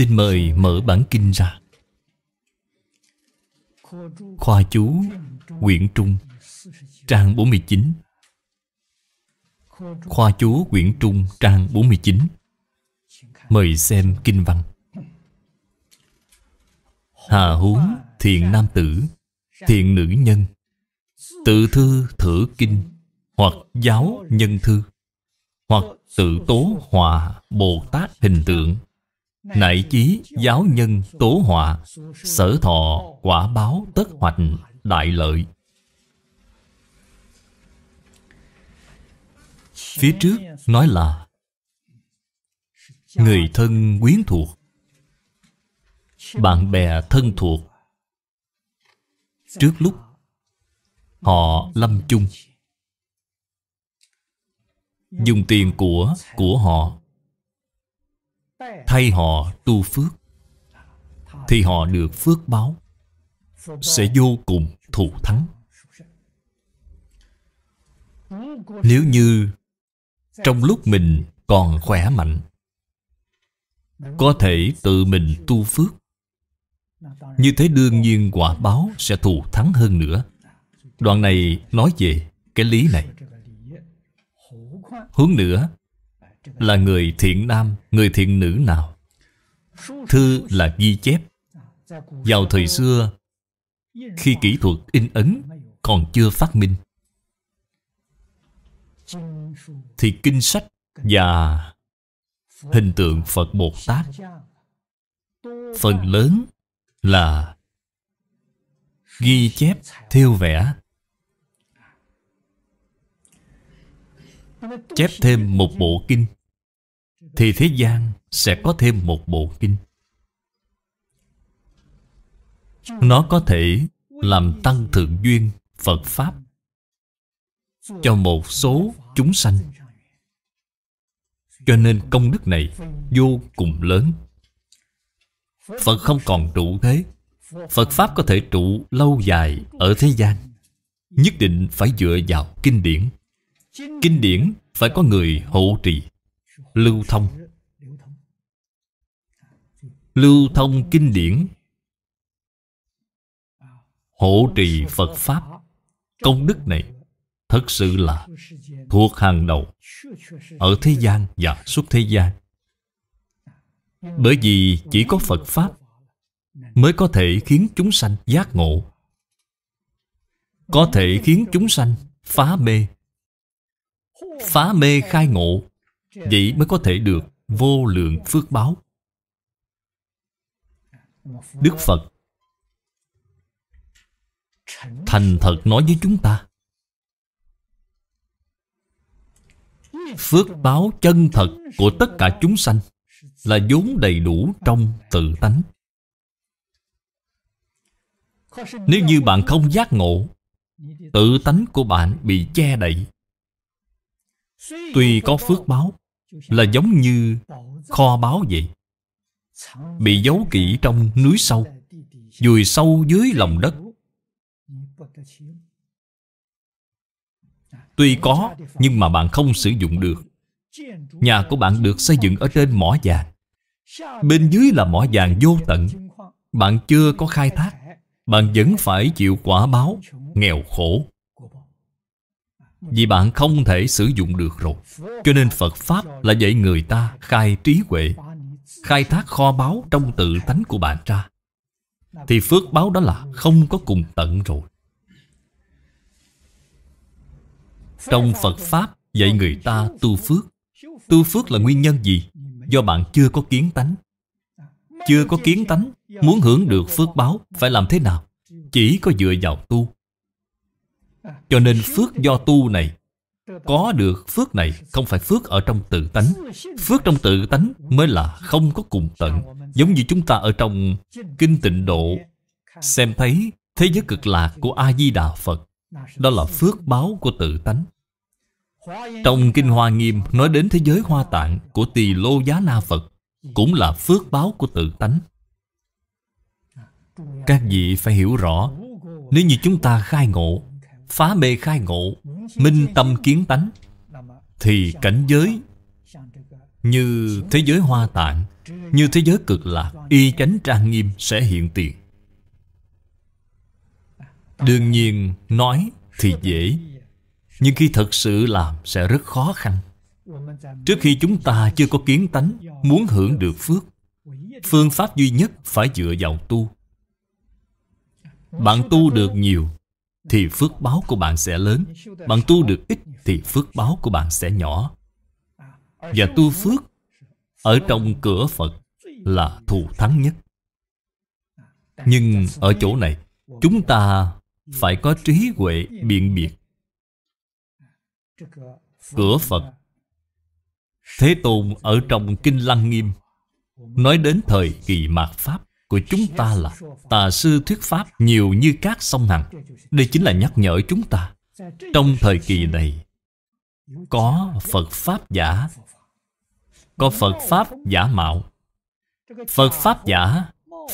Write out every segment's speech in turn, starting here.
Xin mời mở bản kinh ra Khoa chú Quyển Trung Trang 49 Khoa chú Quyển Trung Trang 49 Mời xem kinh văn Hà huống thiện nam tử Thiện nữ nhân Tự thư thử kinh Hoặc giáo nhân thư Hoặc tự tố hòa Bồ Tát hình tượng Nại chí giáo nhân tố họa Sở thọ quả báo tất hoành đại lợi Phía trước nói là Người thân quyến thuộc Bạn bè thân thuộc Trước lúc Họ lâm chung Dùng tiền của của họ Thay họ tu phước Thì họ được phước báo Sẽ vô cùng thù thắng Nếu như Trong lúc mình còn khỏe mạnh Có thể tự mình tu phước Như thế đương nhiên quả báo sẽ thù thắng hơn nữa Đoạn này nói về cái lý này Hướng nữa là người thiện nam, người thiện nữ nào? Thư là ghi chép. Vào thời xưa, khi kỹ thuật in ấn còn chưa phát minh, thì kinh sách và hình tượng Phật Bồ Tát phần lớn là ghi chép, thiêu vẽ chép thêm một bộ kinh thì thế gian sẽ có thêm một bộ kinh nó có thể làm tăng thượng duyên phật pháp cho một số chúng sanh cho nên công đức này vô cùng lớn phật không còn trụ thế phật pháp có thể trụ lâu dài ở thế gian nhất định phải dựa vào kinh điển Kinh điển phải có người hộ trì Lưu thông Lưu thông kinh điển Hộ trì Phật Pháp Công đức này Thật sự là thuộc hàng đầu Ở thế gian và suốt thế gian Bởi vì chỉ có Phật Pháp Mới có thể khiến chúng sanh giác ngộ Có thể khiến chúng sanh phá mê Phá mê khai ngộ Vậy mới có thể được vô lượng phước báo Đức Phật Thành thật nói với chúng ta Phước báo chân thật của tất cả chúng sanh Là vốn đầy đủ trong tự tánh Nếu như bạn không giác ngộ Tự tánh của bạn bị che đậy Tuy có phước báo Là giống như kho báo vậy Bị giấu kỹ trong núi sâu Vùi sâu dưới lòng đất Tuy có nhưng mà bạn không sử dụng được Nhà của bạn được xây dựng ở trên mỏ vàng Bên dưới là mỏ vàng vô tận Bạn chưa có khai thác Bạn vẫn phải chịu quả báo Nghèo khổ vì bạn không thể sử dụng được rồi Cho nên Phật Pháp là dạy người ta khai trí huệ Khai thác kho báu trong tự tánh của bạn ra Thì phước báo đó là không có cùng tận rồi Trong Phật Pháp dạy người ta tu phước Tu phước là nguyên nhân gì? Do bạn chưa có kiến tánh Chưa có kiến tánh Muốn hưởng được phước báo Phải làm thế nào? Chỉ có dựa vào tu cho nên phước do tu này Có được phước này không phải phước ở trong tự tánh Phước trong tự tánh mới là không có cùng tận Giống như chúng ta ở trong Kinh tịnh độ Xem thấy thế giới cực lạc của A-di-đà Phật Đó là phước báo của tự tánh Trong Kinh Hoa Nghiêm nói đến thế giới hoa tạng của Tỳ Lô Giá Na Phật Cũng là phước báo của tự tánh Các vị phải hiểu rõ Nếu như chúng ta khai ngộ phá mê khai ngộ minh tâm kiến tánh thì cảnh giới như thế giới hoa tạng như thế giới cực lạc y chánh trang nghiêm sẽ hiện tiền đương nhiên nói thì dễ nhưng khi thật sự làm sẽ rất khó khăn Trước khi chúng ta chưa có kiến tánh Muốn hưởng được phước Phương pháp duy nhất phải dựa vào tu Bạn tu được nhiều thì phước báo của bạn sẽ lớn bạn tu được ít thì phước báo của bạn sẽ nhỏ và tu phước ở trong cửa phật là thù thắng nhất nhưng ở chỗ này chúng ta phải có trí huệ biện biệt cửa phật thế tôn ở trong kinh lăng nghiêm nói đến thời kỳ mạt pháp của chúng ta là tà sư thuyết pháp nhiều như cát sông hằng. Đây chính là nhắc nhở chúng ta. Trong thời kỳ này, có Phật Pháp giả, có Phật Pháp giả mạo. Phật Pháp giả,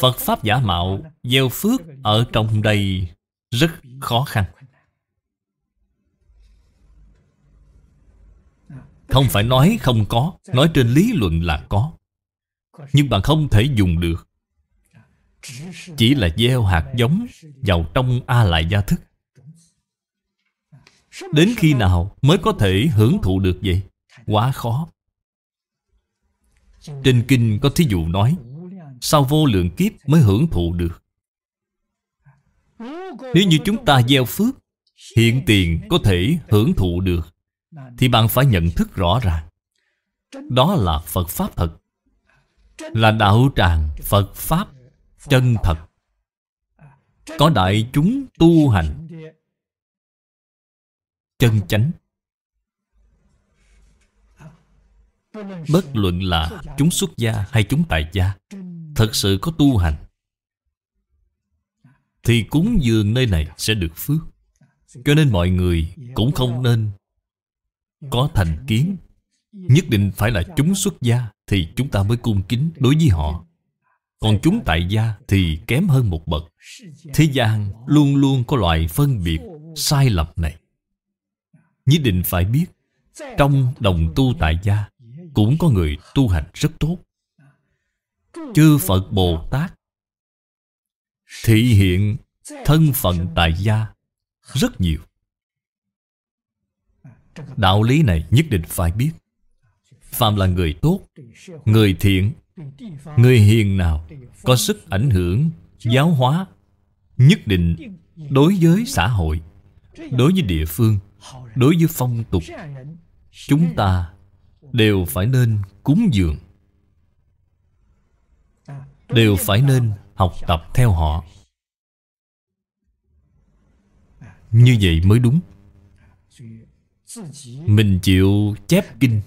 Phật Pháp giả mạo gieo phước ở trong đây rất khó khăn. Không phải nói không có Nói trên lý luận là có Nhưng bạn không thể dùng được chỉ là gieo hạt giống vào trong a lại gia thức đến khi nào mới có thể hưởng thụ được vậy quá khó trên kinh có thí dụ nói sau vô lượng kiếp mới hưởng thụ được nếu như chúng ta gieo phước hiện tiền có thể hưởng thụ được thì bạn phải nhận thức rõ ràng đó là phật pháp thật là đạo tràng phật pháp chân thật Có đại chúng tu hành Chân chánh Bất luận là chúng xuất gia hay chúng tại gia Thật sự có tu hành Thì cúng dường nơi này sẽ được phước Cho nên mọi người cũng không nên Có thành kiến Nhất định phải là chúng xuất gia Thì chúng ta mới cung kính đối với họ còn chúng tại gia thì kém hơn một bậc Thế gian luôn luôn có loại phân biệt sai lầm này Nhất định phải biết Trong đồng tu tại gia Cũng có người tu hành rất tốt Chư Phật Bồ Tát Thị hiện thân phận tại gia Rất nhiều Đạo lý này nhất định phải biết phàm là người tốt Người thiện Người hiền nào có sức ảnh hưởng giáo hóa nhất định đối với xã hội, đối với địa phương, đối với phong tục chúng ta đều phải nên cúng dường đều phải nên học tập theo họ như vậy mới đúng mình chịu chép kinh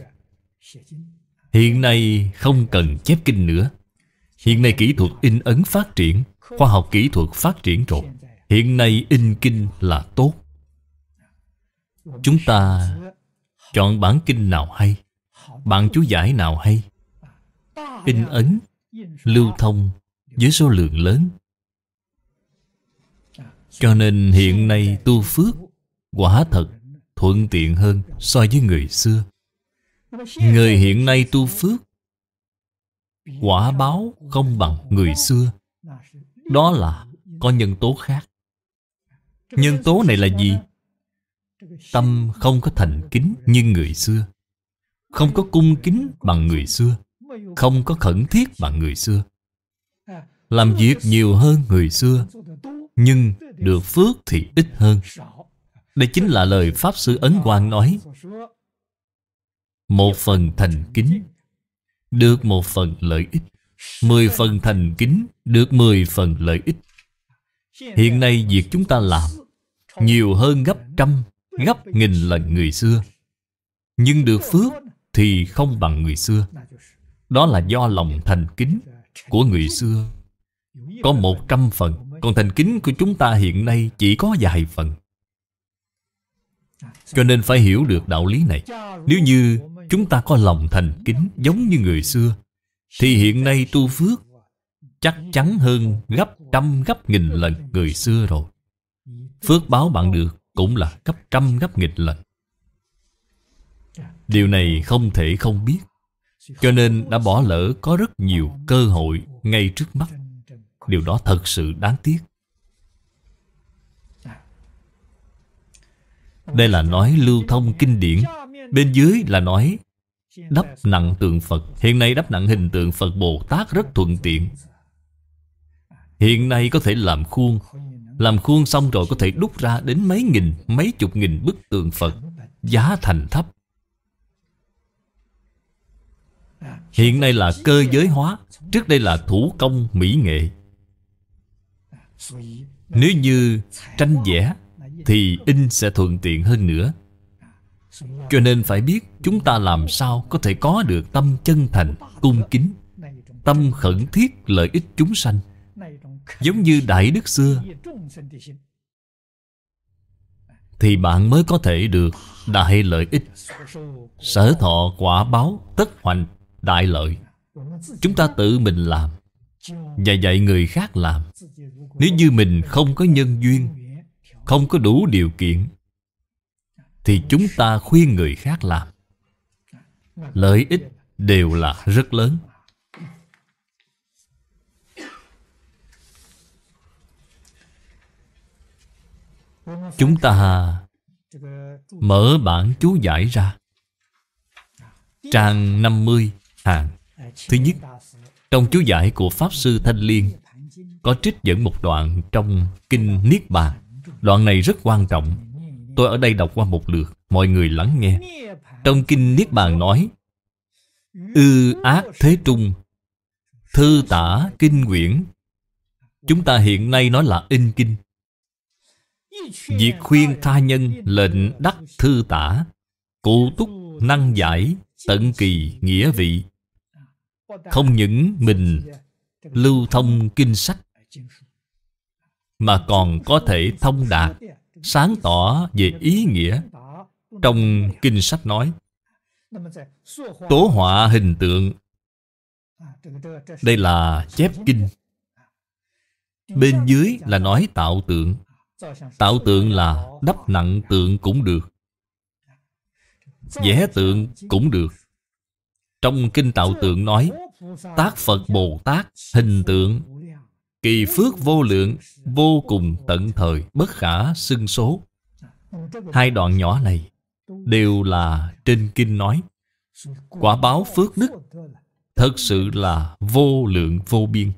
Hiện nay không cần chép kinh nữa Hiện nay kỹ thuật in ấn phát triển Khoa học kỹ thuật phát triển rồi Hiện nay in kinh là tốt Chúng ta chọn bản kinh nào hay bạn chú giải nào hay In ấn Lưu thông Với số lượng lớn Cho nên hiện nay tu phước Quả thật thuận tiện hơn so với người xưa Người hiện nay tu phước Quả báo không bằng người xưa Đó là có nhân tố khác Nhân tố này là gì? Tâm không có thành kính như người xưa Không có cung kính bằng người xưa Không có khẩn thiết bằng người xưa Làm việc nhiều hơn người xưa Nhưng được phước thì ít hơn Đây chính là lời Pháp Sư Ấn Quang nói một phần thành kính Được một phần lợi ích Mười phần thành kính Được mười phần lợi ích Hiện nay việc chúng ta làm Nhiều hơn gấp trăm Gấp nghìn lần người xưa Nhưng được phước Thì không bằng người xưa Đó là do lòng thành kính Của người xưa Có một trăm phần Còn thành kính của chúng ta hiện nay Chỉ có vài phần cho nên phải hiểu được đạo lý này Nếu như chúng ta có lòng thành kính giống như người xưa thì hiện nay tu phước chắc chắn hơn gấp trăm gấp nghìn lần người xưa rồi phước báo bạn được cũng là gấp trăm gấp nghìn lần điều này không thể không biết cho nên đã bỏ lỡ có rất nhiều cơ hội ngay trước mắt điều đó thật sự đáng tiếc đây là nói lưu thông kinh điển Bên dưới là nói Đắp nặng tượng Phật Hiện nay đắp nặng hình tượng Phật Bồ Tát rất thuận tiện Hiện nay có thể làm khuôn Làm khuôn xong rồi có thể đúc ra đến mấy nghìn Mấy chục nghìn bức tượng Phật Giá thành thấp Hiện nay là cơ giới hóa Trước đây là thủ công mỹ nghệ Nếu như tranh vẽ Thì in sẽ thuận tiện hơn nữa cho nên phải biết chúng ta làm sao có thể có được tâm chân thành, cung kính Tâm khẩn thiết lợi ích chúng sanh Giống như Đại Đức xưa Thì bạn mới có thể được đại lợi ích Sở thọ quả báo tất hoành đại lợi Chúng ta tự mình làm Và dạy người khác làm Nếu như mình không có nhân duyên Không có đủ điều kiện thì chúng ta khuyên người khác làm lợi ích đều là rất lớn chúng ta mở bản chú giải ra trang 50 hàng thứ nhất trong chú giải của pháp sư thanh liên có trích dẫn một đoạn trong kinh niết bàn đoạn này rất quan trọng Tôi ở đây đọc qua một lượt Mọi người lắng nghe Trong kinh Niết Bàn nói Ư ác thế trung Thư tả kinh quyển Chúng ta hiện nay nói là in kinh Việc khuyên tha nhân lệnh đắc thư tả Cụ túc năng giải tận kỳ nghĩa vị Không những mình lưu thông kinh sách Mà còn có thể thông đạt sáng tỏ về ý nghĩa trong kinh sách nói tố họa hình tượng đây là chép kinh bên dưới là nói tạo tượng tạo tượng là đắp nặng tượng cũng được vẽ tượng cũng được trong kinh tạo tượng nói tác phật bồ tát hình tượng Kỳ phước vô lượng Vô cùng tận thời Bất khả xưng số Hai đoạn nhỏ này Đều là trên kinh nói Quả báo phước đức Thật sự là vô lượng vô biên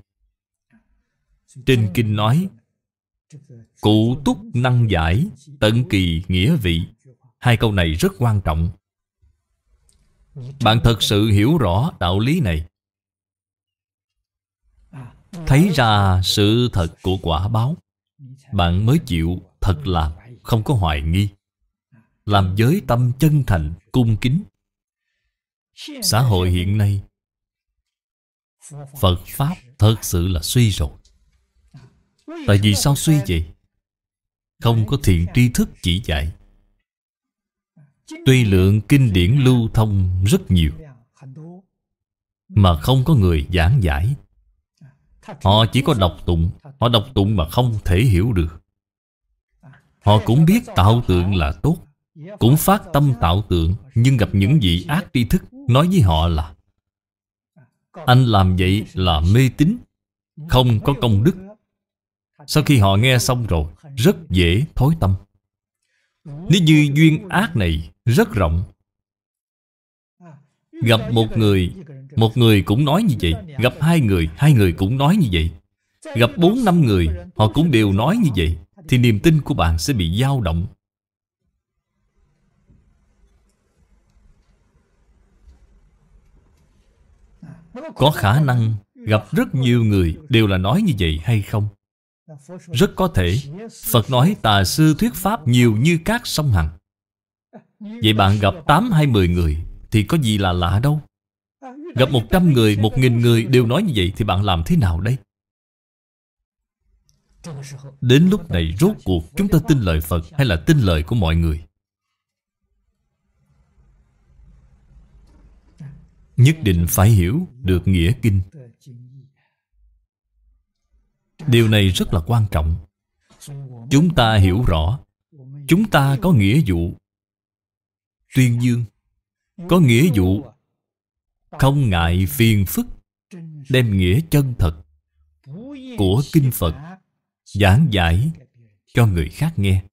Trên kinh nói Cụ túc năng giải Tận kỳ nghĩa vị Hai câu này rất quan trọng Bạn thật sự hiểu rõ đạo lý này thấy ra sự thật của quả báo bạn mới chịu thật làm không có hoài nghi làm giới tâm chân thành cung kính xã hội hiện nay phật pháp thật sự là suy rồi tại vì sao suy vậy không có thiện tri thức chỉ dạy tuy lượng kinh điển lưu thông rất nhiều mà không có người giảng giải Họ chỉ có đọc tụng Họ đọc tụng mà không thể hiểu được Họ cũng biết tạo tượng là tốt Cũng phát tâm tạo tượng Nhưng gặp những vị ác tri thức Nói với họ là Anh làm vậy là mê tín Không có công đức Sau khi họ nghe xong rồi Rất dễ thối tâm Nếu như duyên ác này rất rộng Gặp một người một người cũng nói như vậy Gặp hai người, hai người cũng nói như vậy Gặp bốn năm người, họ cũng đều nói như vậy Thì niềm tin của bạn sẽ bị dao động Có khả năng gặp rất nhiều người đều là nói như vậy hay không? Rất có thể Phật nói tà sư thuyết pháp nhiều như các sông hằng Vậy bạn gặp 8 hay 10 người Thì có gì là lạ đâu Gặp 100 người, 1.000 người đều nói như vậy Thì bạn làm thế nào đây? Đến lúc này rốt cuộc chúng ta tin lời Phật hay là tin lời của mọi người? Nhất định phải hiểu được nghĩa kinh Điều này rất là quan trọng Chúng ta hiểu rõ Chúng ta có nghĩa vụ Tuyên dương Có nghĩa vụ không ngại phiền phức Đem nghĩa chân thật Của Kinh Phật Giảng giải cho người khác nghe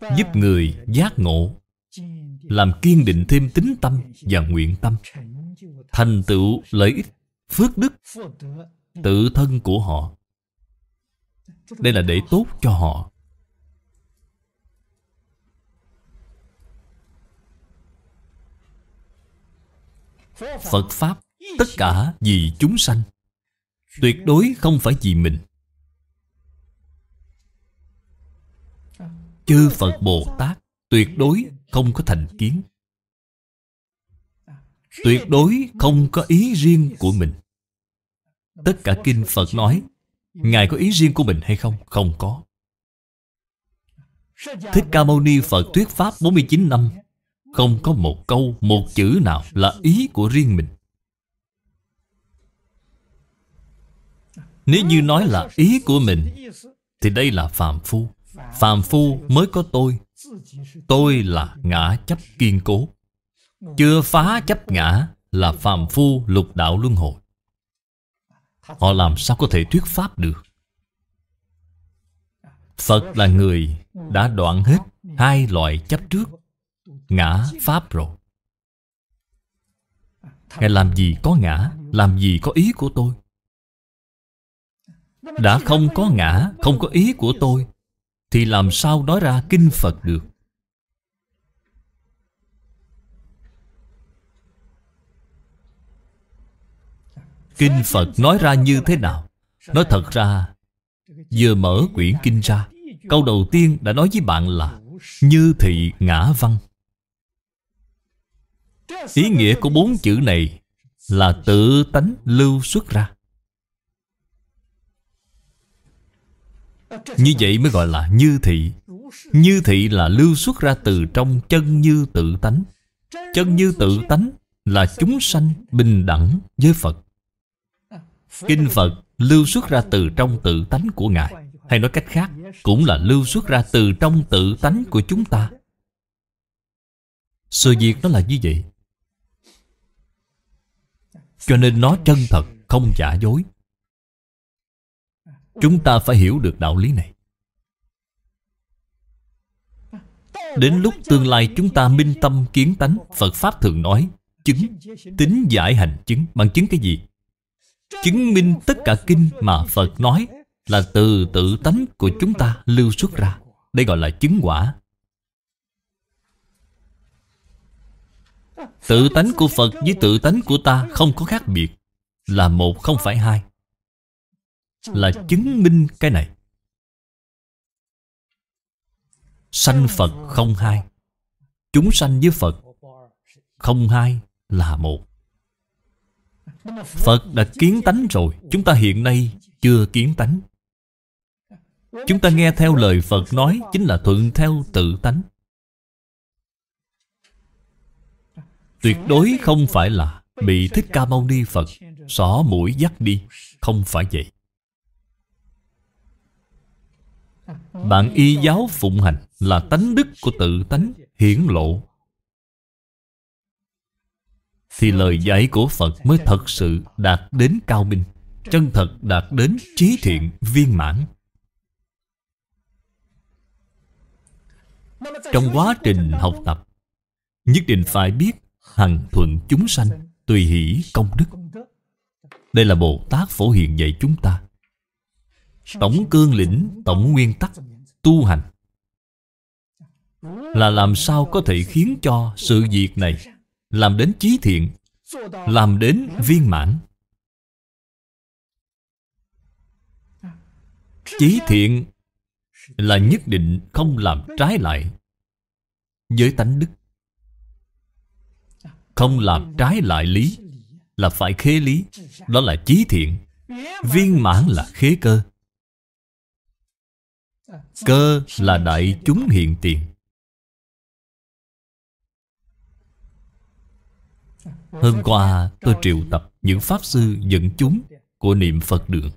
Giúp người giác ngộ Làm kiên định thêm tính tâm và nguyện tâm Thành tựu lợi ích Phước đức Tự thân của họ Đây là để tốt cho họ Phật Pháp Tất cả vì chúng sanh Tuyệt đối không phải vì mình Chư Phật Bồ Tát Tuyệt đối không có thành kiến Tuyệt đối không có ý riêng của mình Tất cả kinh Phật nói Ngài có ý riêng của mình hay không? Không có Thích Ca Mâu Ni Phật thuyết Pháp 49 năm không có một câu, một chữ nào là ý của riêng mình Nếu như nói là ý của mình Thì đây là phàm phu Phàm phu mới có tôi Tôi là ngã chấp kiên cố Chưa phá chấp ngã là phàm phu lục đạo luân hồi Họ làm sao có thể thuyết pháp được Phật là người đã đoạn hết hai loại chấp trước ngã pháp rồi ngài làm gì có ngã làm gì có ý của tôi đã không có ngã không có ý của tôi thì làm sao nói ra kinh phật được kinh phật nói ra như thế nào nói thật ra vừa mở quyển kinh ra câu đầu tiên đã nói với bạn là như thị ngã văn Ý nghĩa của bốn chữ này Là tự tánh lưu xuất ra Như vậy mới gọi là như thị Như thị là lưu xuất ra từ trong chân như tự tánh Chân như tự tánh là chúng sanh bình đẳng với Phật Kinh Phật lưu xuất ra từ trong tự tánh của Ngài Hay nói cách khác Cũng là lưu xuất ra từ trong tự tánh của chúng ta Sự việc nó là như vậy cho nên nó chân thật, không giả dối Chúng ta phải hiểu được đạo lý này Đến lúc tương lai chúng ta minh tâm kiến tánh Phật Pháp thường nói Chứng, tính giải hành chứng Bằng chứng cái gì? Chứng minh tất cả kinh mà Phật nói Là từ tự tánh của chúng ta lưu xuất ra Đây gọi là chứng quả Tự tánh của Phật với tự tánh của ta không có khác biệt Là một không phải hai Là chứng minh cái này Sanh Phật không hai Chúng sanh với Phật Không hai là một Phật đã kiến tánh rồi Chúng ta hiện nay chưa kiến tánh Chúng ta nghe theo lời Phật nói Chính là thuận theo tự tánh Tuyệt đối không phải là Bị Thích Ca Mâu Ni Phật Xỏ mũi dắt đi Không phải vậy Bạn y giáo phụng hành Là tánh đức của tự tánh Hiển lộ Thì lời dạy của Phật Mới thật sự đạt đến cao minh Chân thật đạt đến trí thiện viên mãn Trong quá trình học tập Nhất định phải biết hằng thuận chúng sanh tùy hỷ công đức đây là bồ tát phổ hiện dạy chúng ta tổng cương lĩnh tổng nguyên tắc tu hành là làm sao có thể khiến cho sự việc này làm đến chí thiện làm đến viên mãn chí thiện là nhất định không làm trái lại với tánh đức không làm trái lại lý Là phải khế lý Đó là chí thiện Viên mãn là khế cơ Cơ là đại chúng hiện tiền Hôm qua tôi triệu tập những Pháp sư dẫn chúng của niệm Phật đường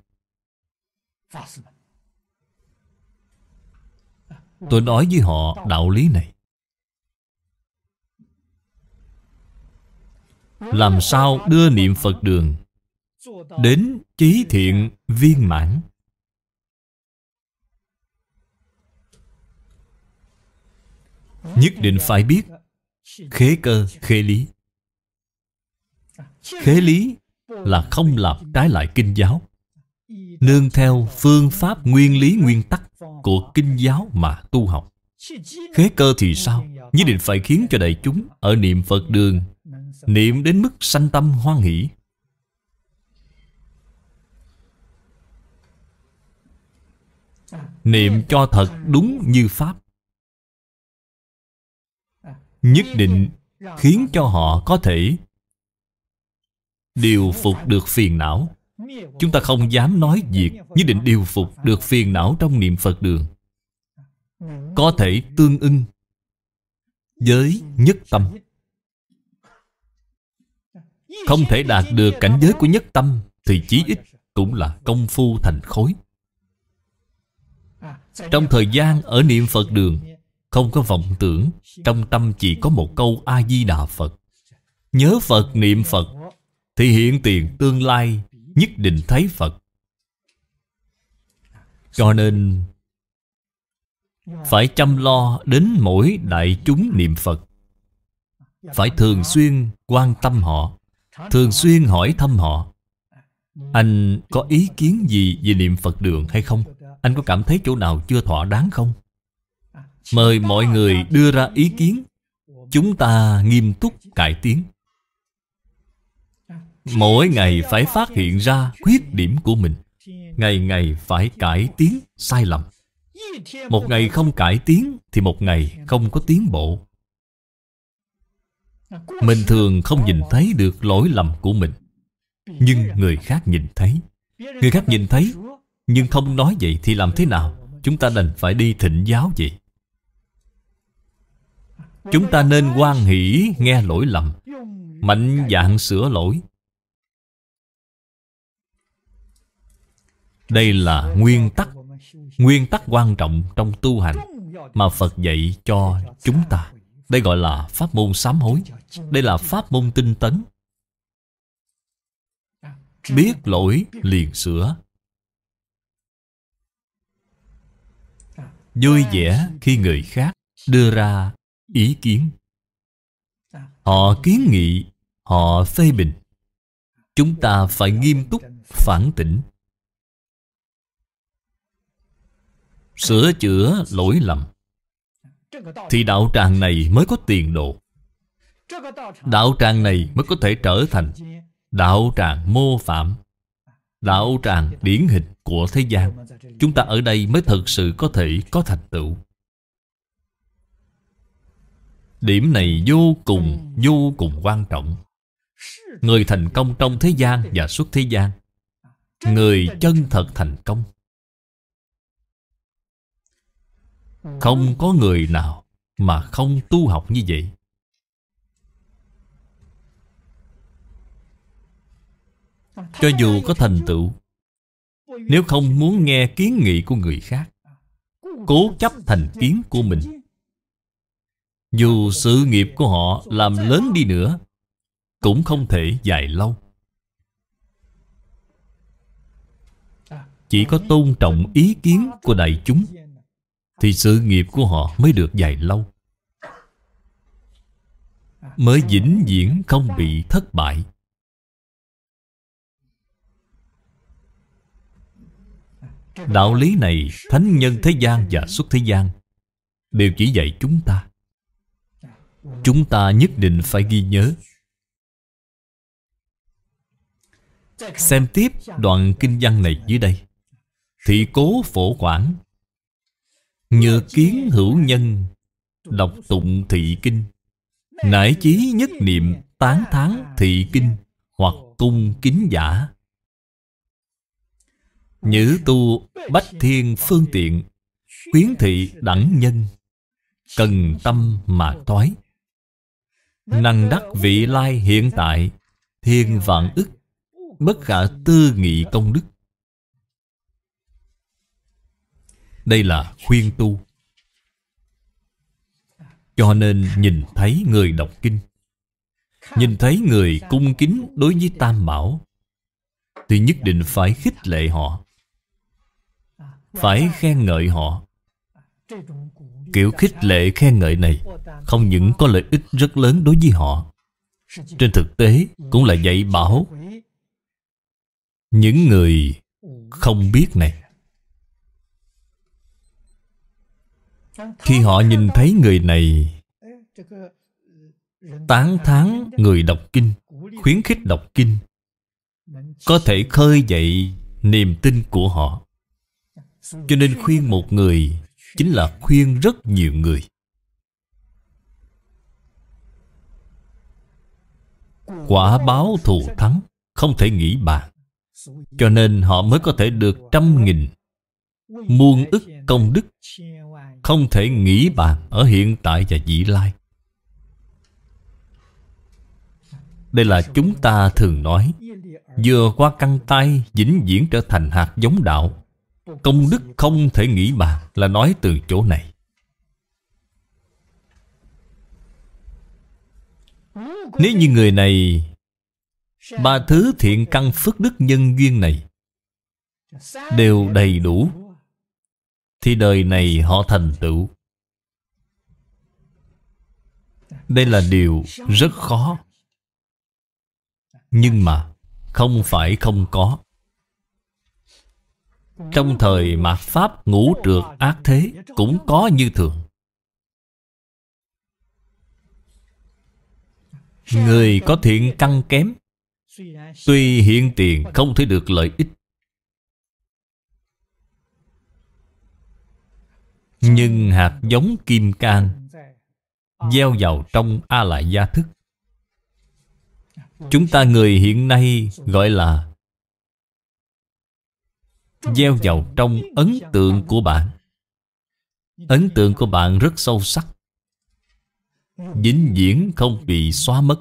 Tôi nói với họ đạo lý này Làm sao đưa niệm Phật đường Đến trí thiện viên mãn Nhất định phải biết Khế cơ, khế lý Khế lý là không làm trái lại kinh giáo Nương theo phương pháp nguyên lý nguyên tắc Của kinh giáo mà tu học Khế cơ thì sao? Nhất định phải khiến cho đại chúng Ở niệm Phật đường Niệm đến mức sanh tâm hoan hỷ Niệm cho thật đúng như Pháp Nhất định khiến cho họ có thể Điều phục được phiền não Chúng ta không dám nói việc Nhất định điều phục được phiền não trong niệm Phật đường Có thể tương ưng Với nhất tâm không thể đạt được cảnh giới của nhất tâm Thì chí ít cũng là công phu thành khối Trong thời gian ở niệm Phật đường Không có vọng tưởng Trong tâm chỉ có một câu A-di-đà Phật Nhớ Phật niệm Phật Thì hiện tiền tương lai Nhất định thấy Phật Cho nên Phải chăm lo đến mỗi đại chúng niệm Phật Phải thường xuyên quan tâm họ Thường xuyên hỏi thăm họ Anh có ý kiến gì về niệm Phật đường hay không? Anh có cảm thấy chỗ nào chưa thỏa đáng không? Mời mọi người đưa ra ý kiến Chúng ta nghiêm túc cải tiến Mỗi ngày phải phát hiện ra khuyết điểm của mình Ngày ngày phải cải tiến sai lầm Một ngày không cải tiến Thì một ngày không có tiến bộ mình thường không nhìn thấy được lỗi lầm của mình Nhưng người khác nhìn thấy Người khác nhìn thấy Nhưng không nói vậy thì làm thế nào Chúng ta đành phải đi thịnh giáo vậy Chúng ta nên quan hỷ nghe lỗi lầm Mạnh dạng sửa lỗi Đây là nguyên tắc Nguyên tắc quan trọng trong tu hành Mà Phật dạy cho chúng ta đây gọi là pháp môn sám hối Đây là pháp môn tinh tấn Biết lỗi liền sửa Vui vẻ khi người khác đưa ra ý kiến Họ kiến nghị, họ phê bình Chúng ta phải nghiêm túc, phản tỉnh Sửa chữa lỗi lầm thì đạo tràng này mới có tiền độ Đạo tràng này mới có thể trở thành Đạo tràng mô phạm Đạo tràng điển hình của thế gian Chúng ta ở đây mới thật sự có thể có thành tựu Điểm này vô cùng, vô cùng quan trọng Người thành công trong thế gian và suốt thế gian Người chân thật thành công Không có người nào mà không tu học như vậy Cho dù có thành tựu Nếu không muốn nghe kiến nghị của người khác Cố chấp thành kiến của mình Dù sự nghiệp của họ làm lớn đi nữa Cũng không thể dài lâu Chỉ có tôn trọng ý kiến của đại chúng thì sự nghiệp của họ mới được dài lâu Mới vĩnh viễn không bị thất bại Đạo lý này Thánh nhân thế gian và xuất thế gian Đều chỉ dạy chúng ta Chúng ta nhất định phải ghi nhớ Xem tiếp đoạn kinh văn này dưới đây Thị cố phổ quảng Nhược kiến hữu nhân Đọc tụng thị kinh Nải chí nhất niệm tán thán thị kinh Hoặc cung kính giả Nhữ tu bách thiên phương tiện Khuyến thị đẳng nhân Cần tâm mà toái Năng đắc vị lai hiện tại Thiên vạn ức Bất khả tư nghị công đức Đây là khuyên tu Cho nên nhìn thấy người đọc kinh Nhìn thấy người cung kính đối với Tam Bảo Thì nhất định phải khích lệ họ Phải khen ngợi họ Kiểu khích lệ khen ngợi này Không những có lợi ích rất lớn đối với họ Trên thực tế cũng là dạy bảo Những người không biết này Khi họ nhìn thấy người này Tán thán người đọc kinh Khuyến khích đọc kinh Có thể khơi dậy niềm tin của họ Cho nên khuyên một người Chính là khuyên rất nhiều người Quả báo thù thắng Không thể nghĩ bàn Cho nên họ mới có thể được trăm nghìn muôn ức công đức không thể nghĩ bàn ở hiện tại và vị lai đây là chúng ta thường nói vừa qua căng tay vĩnh viễn trở thành hạt giống đạo công đức không thể nghĩ bàn là nói từ chỗ này nếu như người này ba thứ thiện căn phước đức nhân duyên này đều đầy đủ thì đời này họ thành tựu. Đây là điều rất khó. Nhưng mà không phải không có. Trong thời mạt Pháp ngũ trượt ác thế cũng có như thường. Người có thiện căn kém Tuy hiện tiền không thể được lợi ích Nhưng hạt giống kim can Gieo vào trong A la Gia Thức Chúng ta người hiện nay gọi là Gieo vào trong ấn tượng của bạn Ấn tượng của bạn rất sâu sắc Dính diễn không bị xóa mất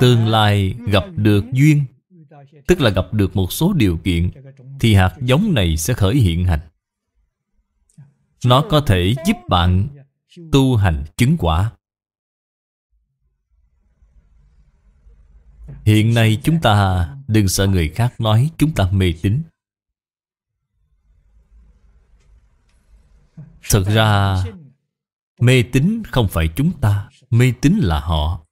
Tương lai gặp được duyên tức là gặp được một số điều kiện thì hạt giống này sẽ khởi hiện hành nó có thể giúp bạn tu hành chứng quả hiện nay chúng ta đừng sợ người khác nói chúng ta mê tín thật ra mê tín không phải chúng ta mê tín là họ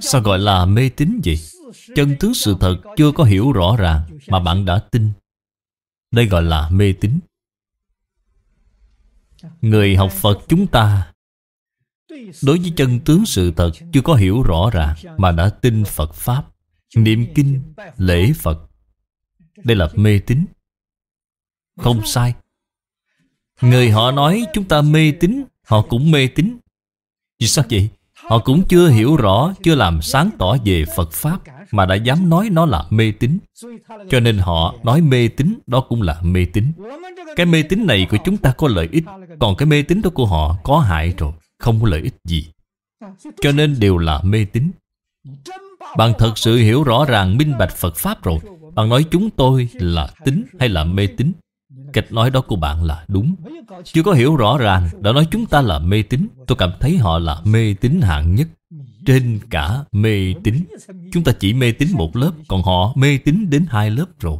Sao gọi là mê tín vậy? Chân tướng sự thật chưa có hiểu rõ ràng mà bạn đã tin. Đây gọi là mê tín. Người học Phật chúng ta đối với chân tướng sự thật chưa có hiểu rõ ràng mà đã tin Phật Pháp, niệm kinh, lễ Phật. Đây là mê tín. Không sai. Người họ nói chúng ta mê tín, họ cũng mê tín. Vì sao vậy? Họ cũng chưa hiểu rõ, chưa làm sáng tỏ về Phật Pháp Mà đã dám nói nó là mê tín Cho nên họ nói mê tín đó cũng là mê tín Cái mê tín này của chúng ta có lợi ích Còn cái mê tín đó của họ có hại rồi Không có lợi ích gì Cho nên đều là mê tín Bạn thật sự hiểu rõ ràng minh bạch Phật Pháp rồi Bạn nói chúng tôi là tín hay là mê tín Cách nói đó của bạn là đúng Chưa có hiểu rõ ràng Đã nói chúng ta là mê tín Tôi cảm thấy họ là mê tín hạng nhất Trên cả mê tín Chúng ta chỉ mê tín một lớp Còn họ mê tín đến hai lớp rồi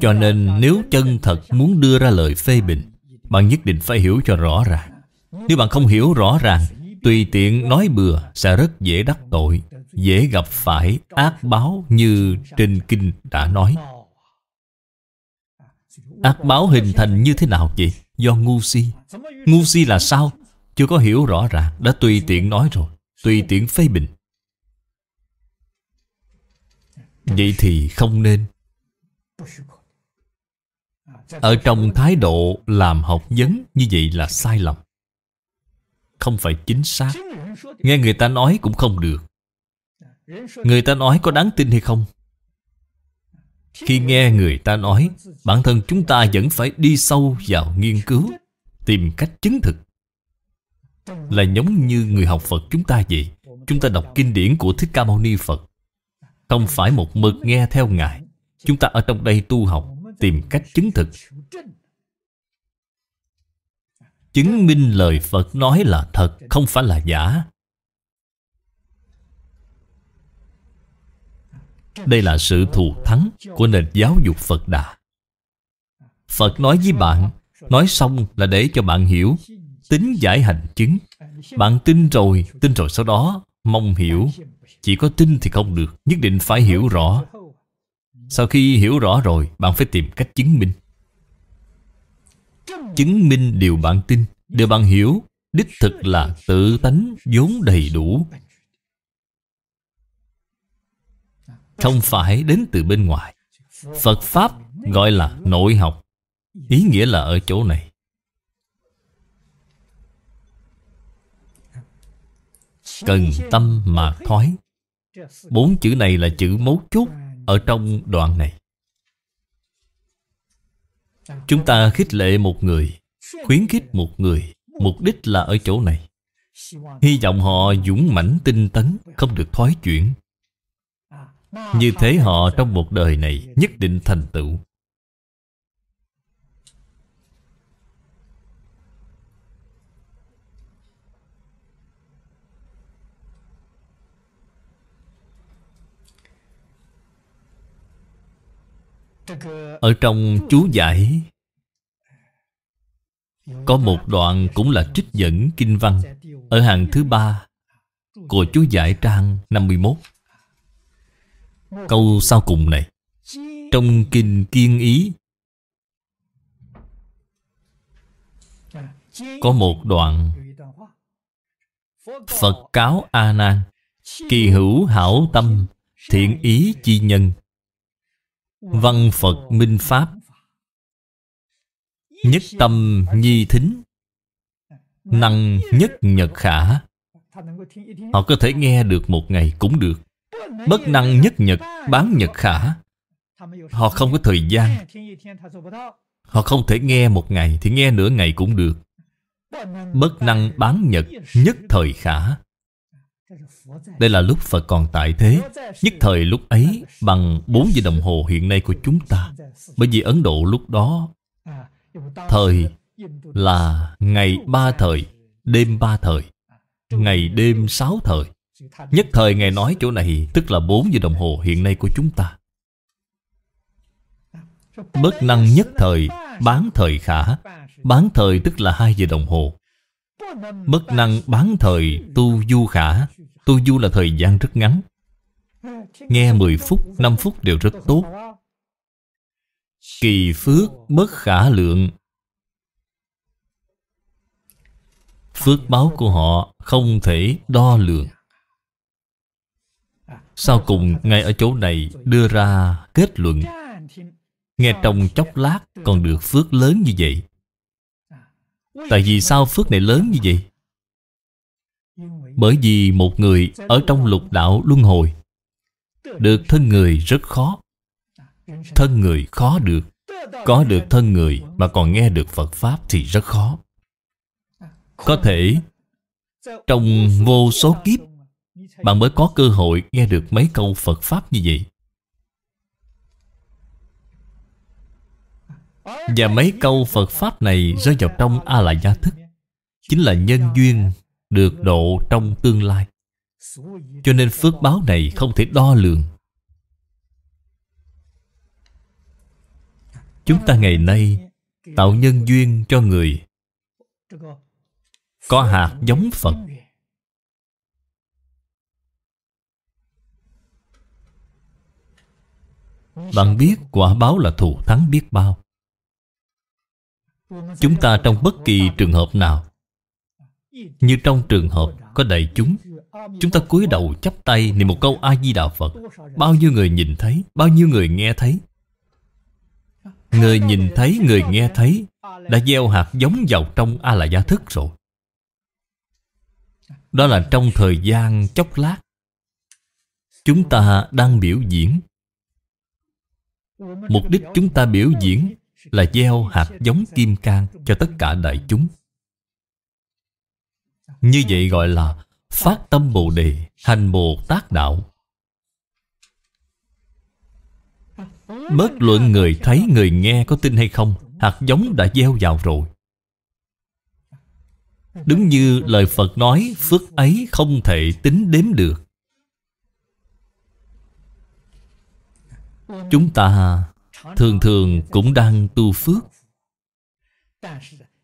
Cho nên nếu chân thật muốn đưa ra lời phê bình Bạn nhất định phải hiểu cho rõ ràng Nếu bạn không hiểu rõ ràng tùy tiện nói bừa sẽ rất dễ đắc tội Dễ gặp phải ác báo như trên kinh đã nói Ác báo hình thành như thế nào vậy? Do ngu si Ngu si là sao? Chưa có hiểu rõ ràng Đã tùy tiện nói rồi Tùy tiện phê bình Vậy thì không nên Ở trong thái độ làm học vấn như vậy là sai lầm không phải chính xác Nghe người ta nói cũng không được Người ta nói có đáng tin hay không Khi nghe người ta nói Bản thân chúng ta vẫn phải đi sâu vào nghiên cứu Tìm cách chứng thực Là giống như người học Phật chúng ta vậy Chúng ta đọc kinh điển của Thích Ca Mâu Ni Phật Không phải một mực nghe theo Ngài Chúng ta ở trong đây tu học Tìm cách chứng thực chứng minh lời Phật nói là thật, không phải là giả. Đây là sự thù thắng của nền giáo dục Phật Đà. Phật nói với bạn, nói xong là để cho bạn hiểu, tính giải hành chứng. Bạn tin rồi, tin rồi sau đó, mong hiểu. Chỉ có tin thì không được, nhất định phải hiểu rõ. Sau khi hiểu rõ rồi, bạn phải tìm cách chứng minh. Chứng minh điều bạn tin Điều bạn hiểu Đích thực là tự tánh vốn đầy đủ Không phải đến từ bên ngoài Phật Pháp gọi là nội học Ý nghĩa là ở chỗ này Cần tâm mà thoái Bốn chữ này là chữ mấu chốt Ở trong đoạn này Chúng ta khích lệ một người Khuyến khích một người Mục đích là ở chỗ này Hy vọng họ dũng mãnh tinh tấn Không được thoái chuyển Như thế họ trong một đời này Nhất định thành tựu Ở trong chú giải Có một đoạn cũng là trích dẫn kinh văn Ở hàng thứ ba Của chú giải trang 51 Câu sau cùng này Trong kinh kiên ý Có một đoạn Phật cáo A Nan Kỳ hữu hảo tâm Thiện ý chi nhân Văn Phật Minh Pháp Nhất tâm nhi thính Năng nhất nhật khả Họ có thể nghe được một ngày cũng được Bất năng nhất nhật bán nhật khả Họ không có thời gian Họ không thể nghe một ngày Thì nghe nửa ngày cũng được Bất năng bán nhật nhất thời khả đây là lúc Phật còn tại thế Nhất thời lúc ấy bằng 4 giờ đồng hồ hiện nay của chúng ta Bởi vì Ấn Độ lúc đó Thời là ngày ba thời Đêm ba thời Ngày đêm sáu thời Nhất thời Ngài nói chỗ này Tức là 4 giờ đồng hồ hiện nay của chúng ta Bất năng nhất thời Bán thời khả Bán thời tức là 2 giờ đồng hồ Bất năng bán thời tu du khả Tu du là thời gian rất ngắn Nghe 10 phút, 5 phút đều rất tốt Kỳ phước bất khả lượng Phước báo của họ không thể đo lường Sau cùng ngay ở chỗ này đưa ra kết luận Nghe trong chốc lát còn được phước lớn như vậy Tại vì sao phước này lớn như vậy? Bởi vì một người ở trong lục đạo luân hồi Được thân người rất khó Thân người khó được Có được thân người mà còn nghe được Phật Pháp thì rất khó Có thể Trong vô số kiếp Bạn mới có cơ hội nghe được mấy câu Phật Pháp như vậy Và mấy câu Phật Pháp này rơi vào trong A-la-gia thức Chính là nhân duyên được độ trong tương lai Cho nên phước báo này không thể đo lường Chúng ta ngày nay tạo nhân duyên cho người Có hạt giống Phật Bạn biết quả báo là thù thắng biết bao Chúng ta trong bất kỳ trường hợp nào Như trong trường hợp có đại chúng Chúng ta cúi đầu chắp tay niệm một câu A-di-đà Phật Bao nhiêu người nhìn thấy, bao nhiêu người nghe thấy Người nhìn thấy, người nghe thấy Đã gieo hạt giống vào trong A-la-gia thức rồi Đó là trong thời gian chốc lát Chúng ta đang biểu diễn Mục đích chúng ta biểu diễn là gieo hạt giống kim cang cho tất cả đại chúng như vậy gọi là phát tâm bồ đề hành bồ tát đạo bất luận người thấy người nghe có tin hay không hạt giống đã gieo vào rồi đúng như lời phật nói phước ấy không thể tính đếm được chúng ta thường thường cũng đang tu phước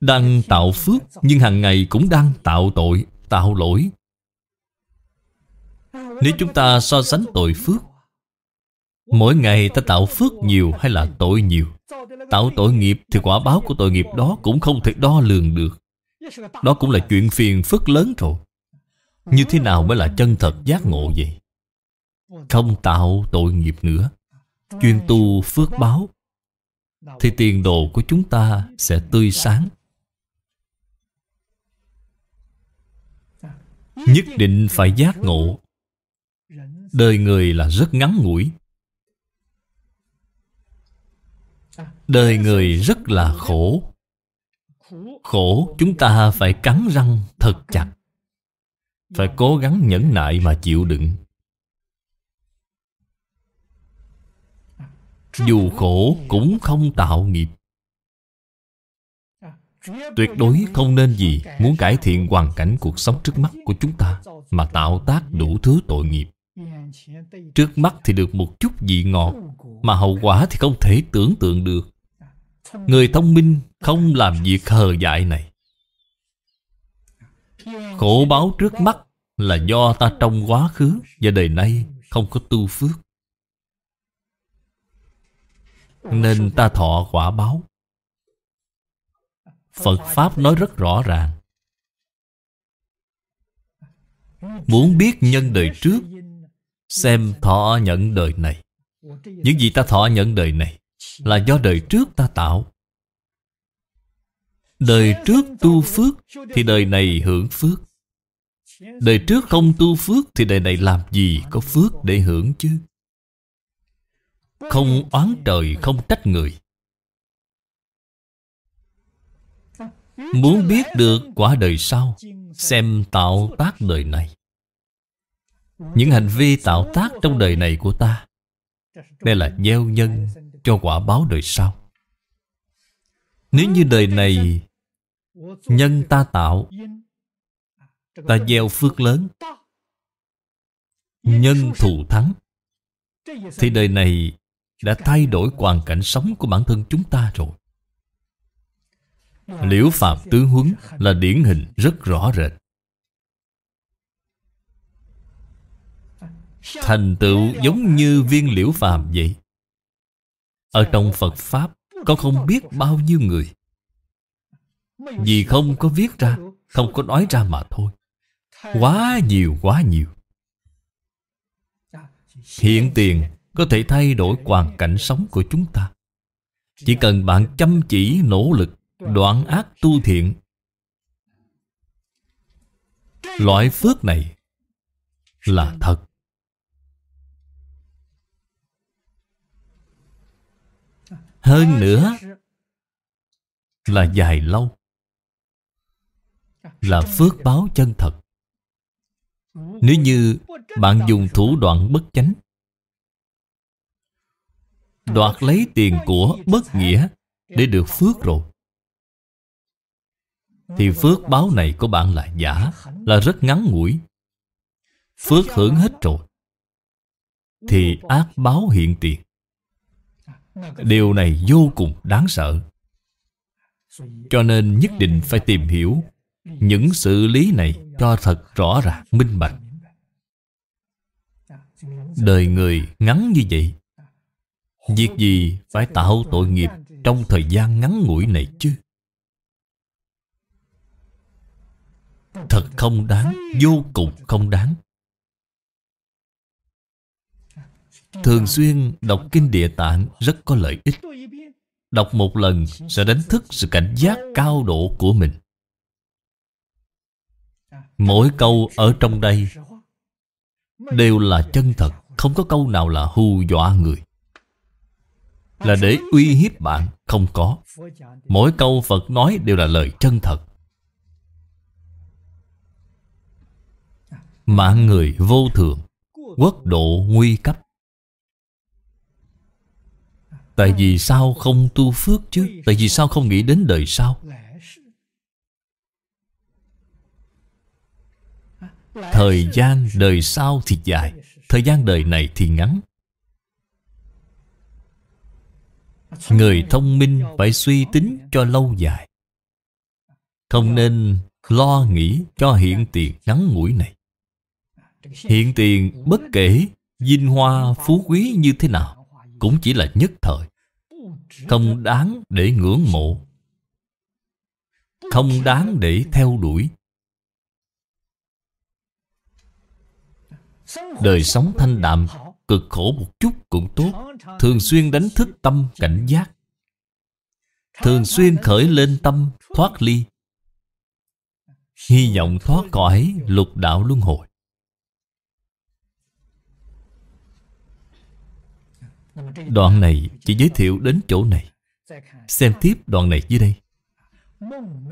đang tạo phước nhưng hàng ngày cũng đang tạo tội tạo lỗi nếu chúng ta so sánh tội phước Mỗi ngày ta tạo phước nhiều hay là tội nhiều Tạo tội nghiệp thì quả báo của tội nghiệp đó cũng không thể đo lường được Đó cũng là chuyện phiền phức lớn rồi Như thế nào mới là chân thật giác ngộ vậy Không tạo tội nghiệp nữa chuyên tu phước báo thì tiền đồ của chúng ta sẽ tươi sáng nhất định phải giác ngộ đời người là rất ngắn ngủi đời người rất là khổ khổ chúng ta phải cắn răng thật chặt phải cố gắng nhẫn nại mà chịu đựng Dù khổ cũng không tạo nghiệp Tuyệt đối không nên gì Muốn cải thiện hoàn cảnh cuộc sống trước mắt của chúng ta Mà tạo tác đủ thứ tội nghiệp Trước mắt thì được một chút vị ngọt Mà hậu quả thì không thể tưởng tượng được Người thông minh không làm việc hờ dại này Khổ báo trước mắt là do ta trong quá khứ Và đời nay không có tu phước nên ta thọ quả báo Phật Pháp nói rất rõ ràng Muốn biết nhân đời trước Xem thọ nhận đời này Những gì ta thọ nhận đời này Là do đời trước ta tạo Đời trước tu phước Thì đời này hưởng phước Đời trước không tu phước Thì đời này làm gì có phước để hưởng chứ không oán trời không trách người Muốn biết được quả đời sau Xem tạo tác đời này Những hành vi tạo tác trong đời này của ta Đây là gieo nhân cho quả báo đời sau Nếu như đời này Nhân ta tạo Ta gieo phước lớn Nhân thù thắng Thì đời này đã thay đổi hoàn cảnh sống của bản thân chúng ta rồi Liễu Phạm Tứ Huấn là điển hình rất rõ rệt Thành tựu giống như viên liễu phàm vậy Ở trong Phật Pháp Có không biết bao nhiêu người Vì không có viết ra Không có nói ra mà thôi Quá nhiều quá nhiều Hiện tiền có thể thay đổi hoàn cảnh sống của chúng ta Chỉ cần bạn chăm chỉ nỗ lực Đoạn ác tu thiện Loại phước này Là thật Hơn nữa Là dài lâu Là phước báo chân thật Nếu như bạn dùng thủ đoạn bất chánh Đoạt lấy tiền của bất nghĩa Để được phước rồi Thì phước báo này của bạn là giả Là rất ngắn ngủi Phước hưởng hết rồi Thì ác báo hiện tiền Điều này vô cùng đáng sợ Cho nên nhất định phải tìm hiểu Những sự lý này cho thật rõ ràng, minh bạch Đời người ngắn như vậy Việc gì phải tạo tội nghiệp Trong thời gian ngắn ngủi này chứ Thật không đáng Vô cùng không đáng Thường xuyên đọc kinh địa tạng Rất có lợi ích Đọc một lần sẽ đánh thức sự cảnh giác cao độ của mình Mỗi câu ở trong đây Đều là chân thật Không có câu nào là hù dọa người là để uy hiếp bạn không có mỗi câu phật nói đều là lời chân thật mạng người vô thường quốc độ nguy cấp tại vì sao không tu phước chứ tại vì sao không nghĩ đến đời sau thời gian đời sau thì dài thời gian đời này thì ngắn Người thông minh phải suy tính cho lâu dài Không nên lo nghĩ cho hiện tiền ngắn ngủi này Hiện tiền bất kể vinh hoa phú quý như thế nào Cũng chỉ là nhất thời Không đáng để ngưỡng mộ Không đáng để theo đuổi Đời sống thanh đạm cực khổ một chút cũng tốt Thường xuyên đánh thức tâm cảnh giác Thường xuyên khởi lên tâm thoát ly Hy vọng thoát khỏi lục đạo luân hồi Đoạn này chỉ giới thiệu đến chỗ này Xem tiếp đoạn này dưới đây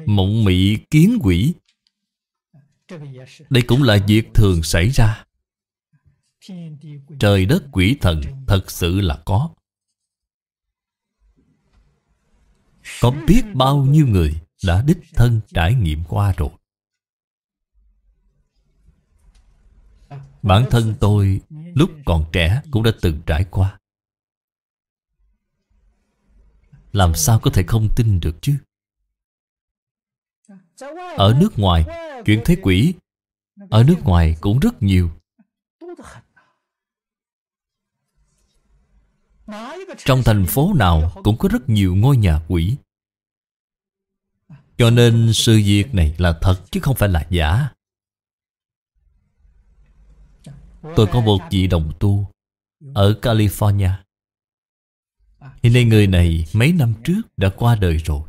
Mộng mị kiến quỷ Đây cũng là việc thường xảy ra Trời đất quỷ thần thật sự là có Có biết bao nhiêu người đã đích thân trải nghiệm qua rồi Bản thân tôi lúc còn trẻ cũng đã từng trải qua Làm sao có thể không tin được chứ Ở nước ngoài Chuyện thế quỷ Ở nước ngoài cũng rất nhiều Trong thành phố nào cũng có rất nhiều ngôi nhà quỷ Cho nên sự việc này là thật chứ không phải là giả Tôi có một vị đồng tu Ở California Hiện nay người này mấy năm trước đã qua đời rồi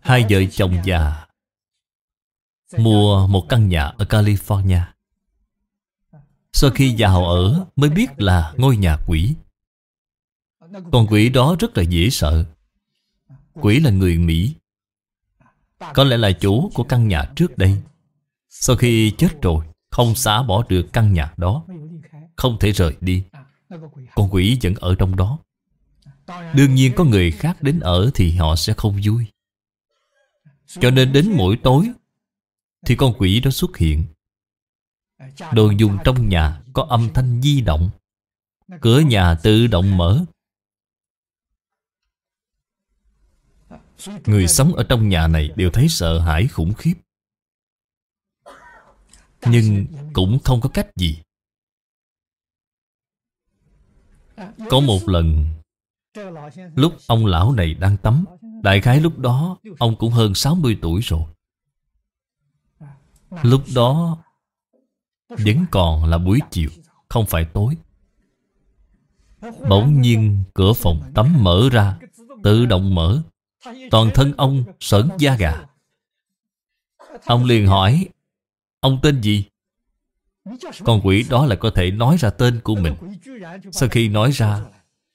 Hai vợ chồng già Mua một căn nhà ở California sau khi vào ở mới biết là ngôi nhà quỷ Còn quỷ đó rất là dễ sợ Quỷ là người Mỹ Có lẽ là chủ của căn nhà trước đây Sau khi chết rồi Không xả bỏ được căn nhà đó Không thể rời đi Con quỷ vẫn ở trong đó Đương nhiên có người khác đến ở Thì họ sẽ không vui Cho nên đến mỗi tối Thì con quỷ đó xuất hiện Đồ dùng trong nhà có âm thanh di động Cửa nhà tự động mở Người sống ở trong nhà này đều thấy sợ hãi khủng khiếp Nhưng cũng không có cách gì Có một lần Lúc ông lão này đang tắm Đại khái lúc đó Ông cũng hơn 60 tuổi rồi Lúc đó vẫn còn là buổi chiều Không phải tối Bỗng nhiên cửa phòng tắm mở ra Tự động mở Toàn thân ông sởn da gà Ông liền hỏi Ông tên gì? Con quỷ đó là có thể nói ra tên của mình Sau khi nói ra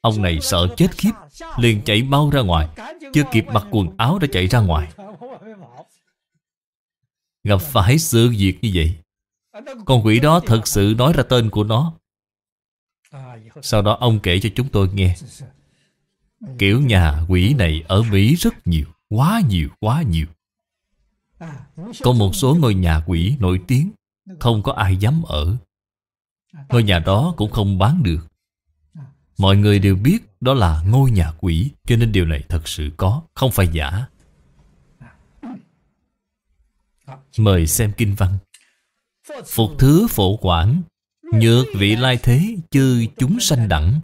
Ông này sợ chết khiếp Liền chạy mau ra ngoài Chưa kịp mặc quần áo đã chạy ra ngoài Gặp phải sự việc như vậy con quỷ đó thật sự nói ra tên của nó à, Sau đó ông kể cho chúng tôi nghe Kiểu nhà quỷ này ở Mỹ rất nhiều Quá nhiều, quá nhiều Có một số ngôi nhà quỷ nổi tiếng Không có ai dám ở Ngôi nhà đó cũng không bán được Mọi người đều biết đó là ngôi nhà quỷ Cho nên điều này thật sự có, không phải giả Mời xem kinh văn Phục thứ phổ quản Nhược vị lai thế chư chúng sanh đẳng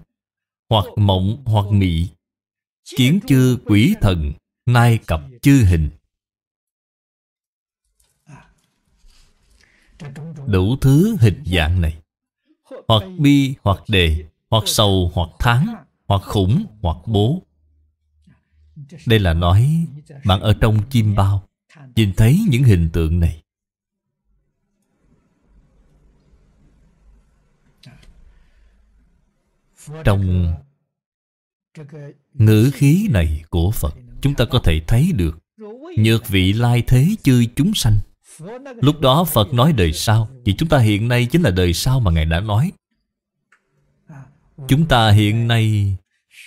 Hoặc mộng hoặc nghị Kiến chư quỷ thần Nai cập chư hình Đủ thứ hình dạng này Hoặc bi hoặc đề Hoặc sầu hoặc tháng Hoặc khủng hoặc bố Đây là nói Bạn ở trong chim bao Nhìn thấy những hình tượng này trong ngữ khí này của phật chúng ta có thể thấy được nhược vị lai thế chư chúng sanh lúc đó phật nói đời sau thì chúng ta hiện nay chính là đời sau mà ngài đã nói chúng ta hiện nay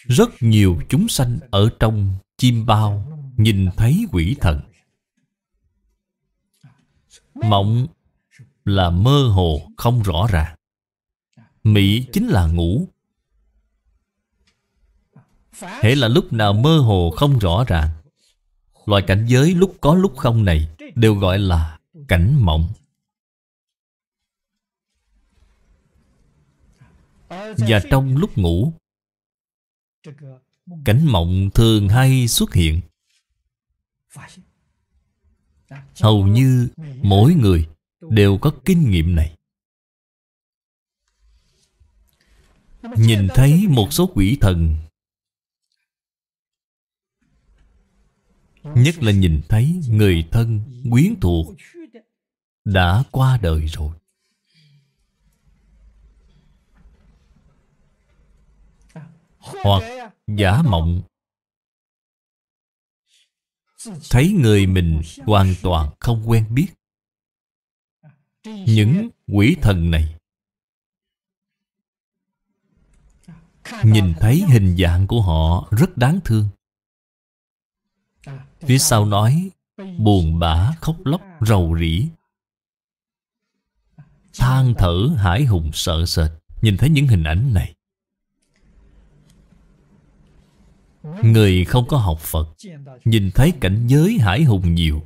rất nhiều chúng sanh ở trong chim bao nhìn thấy quỷ thần mộng là mơ hồ không rõ ràng mỹ chính là ngủ Hễ là lúc nào mơ hồ không rõ ràng Loại cảnh giới lúc có lúc không này Đều gọi là cảnh mộng Và trong lúc ngủ Cảnh mộng thường hay xuất hiện Hầu như mỗi người đều có kinh nghiệm này Nhìn thấy một số quỷ thần Nhất là nhìn thấy người thân quyến thuộc Đã qua đời rồi Hoặc giả mộng Thấy người mình hoàn toàn không quen biết Những quỷ thần này Nhìn thấy hình dạng của họ rất đáng thương Phía sau nói Buồn bã khóc lóc rầu rĩ than thở hải hùng sợ sệt Nhìn thấy những hình ảnh này Người không có học Phật Nhìn thấy cảnh giới hải hùng nhiều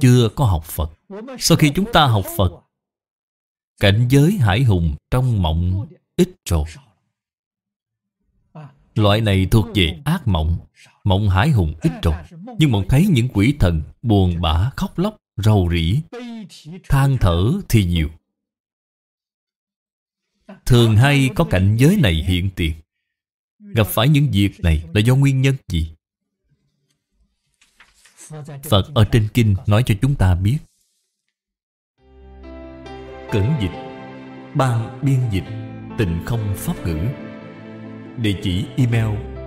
Chưa có học Phật Sau khi chúng ta học Phật Cảnh giới hải hùng trong mộng ít rồi Loại này thuộc về ác mộng Mộng Hải Hùng ít rồi Nhưng mộng thấy những quỷ thần buồn bã khóc lóc, rầu rĩ than thở thì nhiều Thường hay có cảnh giới này hiện tiền Gặp phải những việc này là do nguyên nhân gì? Phật ở trên kinh nói cho chúng ta biết Cẩn dịch Ban biên dịch Tình không pháp ngữ Địa chỉ email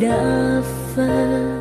đã phai